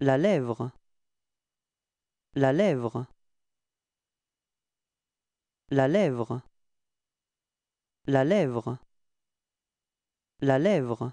La lèvre. La lèvre. La lèvre. La lèvre. La lèvre.